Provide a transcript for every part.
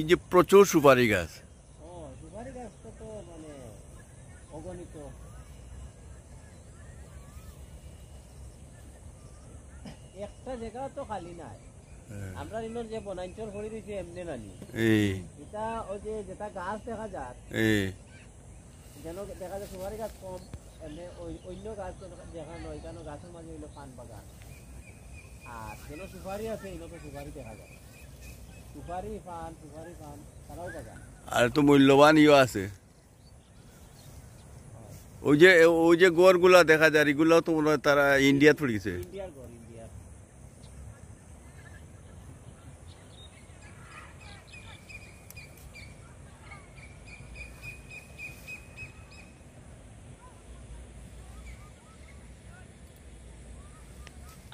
এই যে প্রচুর সুপারি গাছ মানে একটা তো খালি নাই হ্যাঁ। যে এটা ওই যে যেটা গাছ দেখা যেন দেখা যায় গাছ কম অন্য গাছ দেখা নয় বাগান আর সুপারি আছে সুপারি দেখা যায় আর তো মূল্যবান আছে ওই যে ওই যে গড়গুলা দেখা যায় এগুলো তো মনে হয় তারা ইন্ডিয়া থড়িয়েছে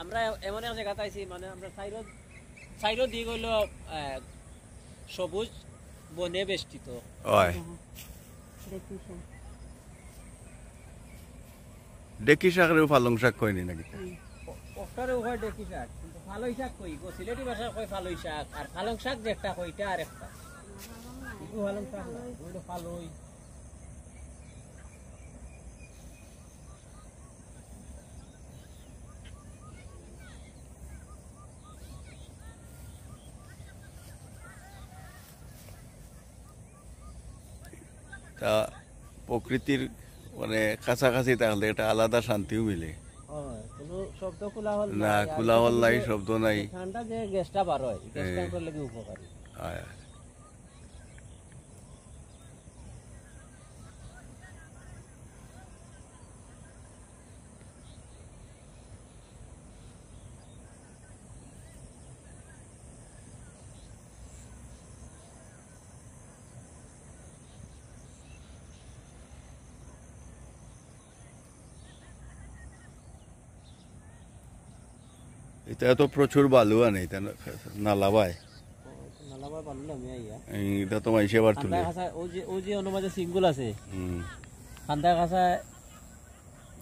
আমরা এমন এক জায়গা চাইছি মানে আমরা সাইরজ সাইডও দিক হইল সবুজ বনে বেষ্টিত ডেকি শাকরেও পালং শাক কয়নি নাকি ওটারেও হয় ডেকি শাক কিন্তু ফালই শাক কই গো সিলেটি ভাষায় কয় ফালই শাক আর ফালং শাক যেটা কইটা একটা ফালং শাক না তা প্রকৃতির মানে কাছাকাছি থাকলে এটা আলাদা শান্তিও মিলে না কোলাহল নাই শব্দ নাই ঠান্ডা যে গ্যাসটা বার হয় গ্যাসটা করলে হ্যাঁ। কি উপকারী হ্যাঁ এটা তো প্রচুর বালু আনে নালা বায় এটা তোমার হিসেব আর তুলে ও যে আছে খান্দা কাঁচা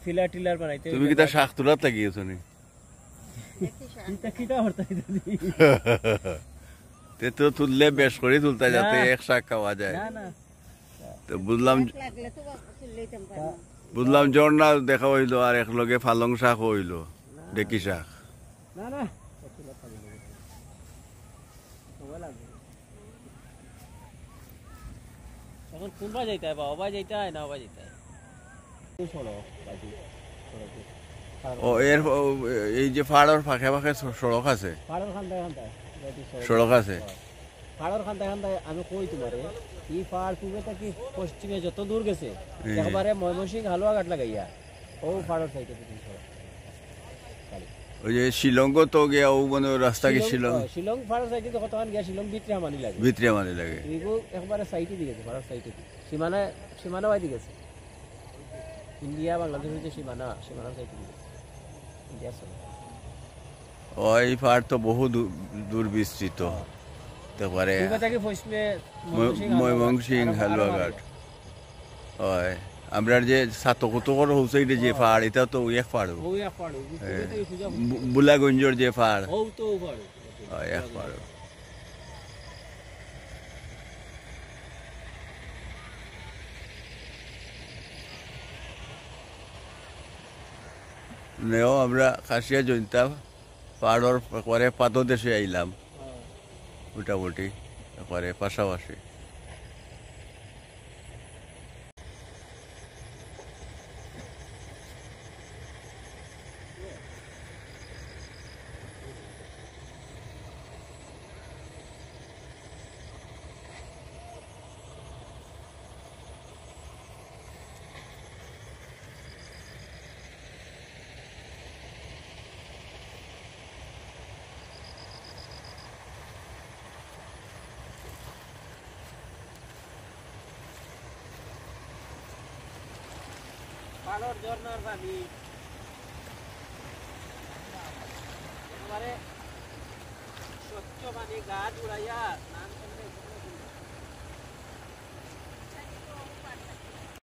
ফিলার টিলার বানাইতে তুমি কি শাক তুলাত লাগিয়েছো নি তুললে বেশ যাতে এক শাক খাওয়া যায় তো বুঝলাম বুঝলাম ঝর্ণা দেখা হইলো আর একলগে ফালং শাক হইলো ডেকি শাক না না এখন কোনবা যাইতে বা অবা যাইতে না অবা যাইতে ও এর এই যে ফাড়র ফাঁকে ফাঁকে সড়ক আছে সড়ক আছে ফাড়র আমি কই তোমারে এই পাহাড় পূর্বে পশ্চিমে যত দূর গেছে একবারে ময়মনসিং হালুয়াঘাট লাগাইয়া ও ফাড়র সাইডে ওই যে শিলংও তো গিয়া ও মানে রাস্তা কি শিলং শিলং ফাড়া সাইডে তো কতক্ষণ গিয়া শিলং বিত্রিয়া মানি লাগে বিত্রিয়া মানি লাগে এগো একবারে সাইডে গেছে ফাড়া সাইডে সীমানা সীমানা ওই দিকে ইন্ডিয়া বাংলাদেশের যে সীমানা সীমানা সাইডে দিকে ইন্ডিয়া ওই পাহাড় তো বহু দূর বিস্তৃত তারপরে ময়মনসিং হালুয়াঘাট হয় আমরা যে সাত কতকর যে পাহাড় হ্যাঁ। এটা তো এক পাহাড় হ্যাঁ। বুলাগঞ্জর যে পাহাড় হ্যাঁ, এক নেও আমরা কাশিয়া জয়ন্তা পাড়ের পরে পাদদেশে আইলাম মোটামুটি পরে পাশাপাশি খালর ঝর্নার পানি স্বচ্ছ পানি গা জুড়াইয়া স্নান